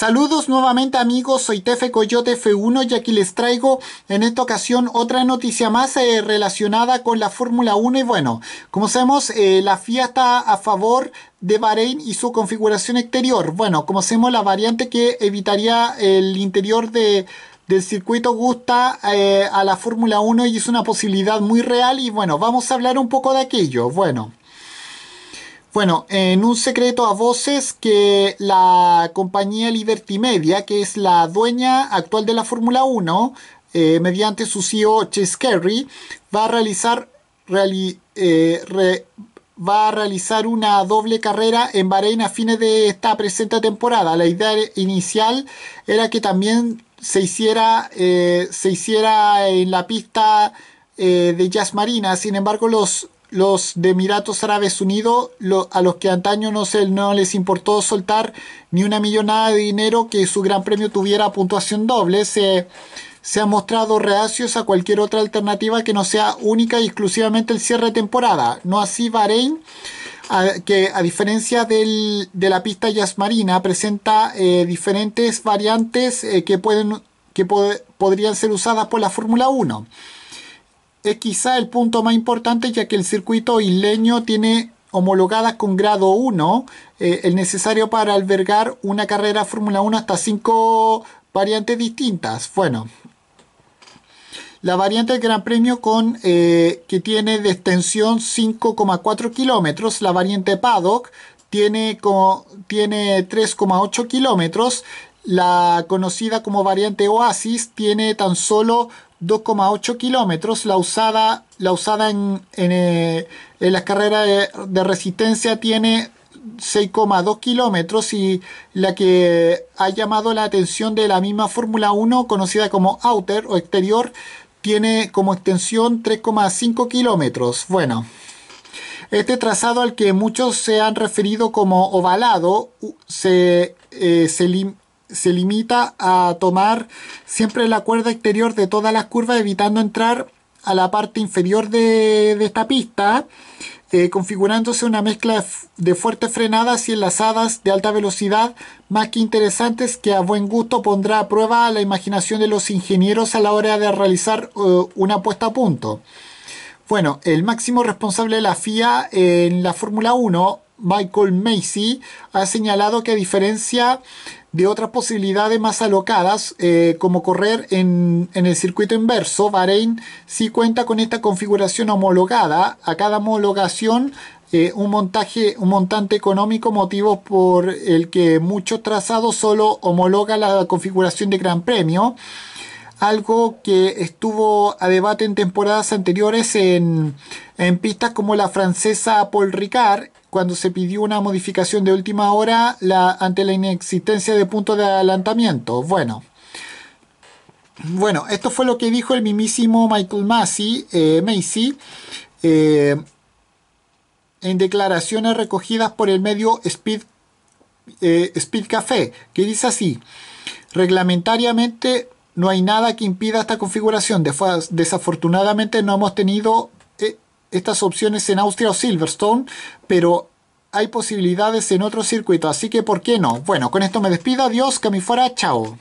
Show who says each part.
Speaker 1: Saludos nuevamente amigos, soy Tefe Coyote F1 y aquí les traigo en esta ocasión otra noticia más eh, relacionada con la Fórmula 1 y bueno, como sabemos eh, la FIA está a favor de Bahrein y su configuración exterior. Bueno, como sabemos la variante que evitaría el interior de del circuito gusta eh, a la Fórmula 1 y es una posibilidad muy real y bueno, vamos a hablar un poco de aquello. Bueno, bueno, en un secreto a voces que la compañía Liberty Media, que es la dueña actual de la Fórmula 1, eh, mediante su CEO Chase Carey, va a realizar, eh, va a realizar una doble carrera en Bahrein a fines de esta presente temporada. La idea inicial era que también se hiciera, eh, se hiciera en la pista de Jazz Marina, sin embargo los los de Emiratos Árabes Unidos, a los que antaño no, se, no les importó soltar ni una millonada de dinero que su gran premio tuviera puntuación doble, se, han mostrado reacios a cualquier otra alternativa que no sea única y exclusivamente el cierre de temporada. No así Bahrein, que a diferencia de la pista Yas Marina, presenta eh, diferentes variantes eh, que, pueden, que podrían ser usadas por la Fórmula 1 es quizá el punto más importante ya que el circuito isleño tiene homologadas con grado 1 eh, el necesario para albergar una carrera Fórmula 1 hasta 5 variantes distintas. Bueno, la variante del Gran Premio con, eh, que tiene de extensión 5,4 kilómetros, la variante Paddock tiene, como, tiene 3,8 kilómetros la conocida como variante Oasis tiene tan solo 2,8 kilómetros. La usada, la usada en, en, eh, las carreras de, resistencia tiene 6,2 kilómetros y la que ha llamado la atención de la misma Fórmula 1, conocida como Outer o Exterior, tiene como extensión 3,5 kilómetros. Bueno, este trazado al que muchos se han referido como ovalado se, eh, se limita a tomar siempre la cuerda exterior de todas las curvas, evitando entrar a la parte inferior de, esta pista, eh, configurándose una mezcla de fuertes frenadas y enlazadas de alta velocidad más que interesantes que a buen gusto pondrá a prueba la imaginación de los ingenieros a la hora de realizar eh, una puesta a punto. Bueno, el máximo responsable de la FIA en la Fórmula 1, Michael Macy, ha señalado que a diferencia de otras posibilidades más alocadas, eh, como correr en, el circuito inverso, Bahrein sí cuenta con esta configuración homologada. A cada homologación, eh, un, montaje, un montante económico, motivo por el que muchos trazados solo homologa la configuración de Gran Premio algo que estuvo a debate en temporadas anteriores en, pistas como la francesa Paul Ricard cuando se pidió una modificación de última hora ante la inexistencia de puntos de adelantamiento. Bueno, bueno, esto fue lo que dijo el mismísimo Michael Macy eh, eh, en declaraciones recogidas por el medio Speed, eh, Speed Café, que dice así, reglamentariamente no hay nada que impida esta configuración. Desafortunadamente no hemos tenido eh, estas opciones en Austria o Silverstone, pero hay posibilidades en otro circuito, así que ¿por qué no? Bueno, con esto me despido, adiós, que a fuera, chao.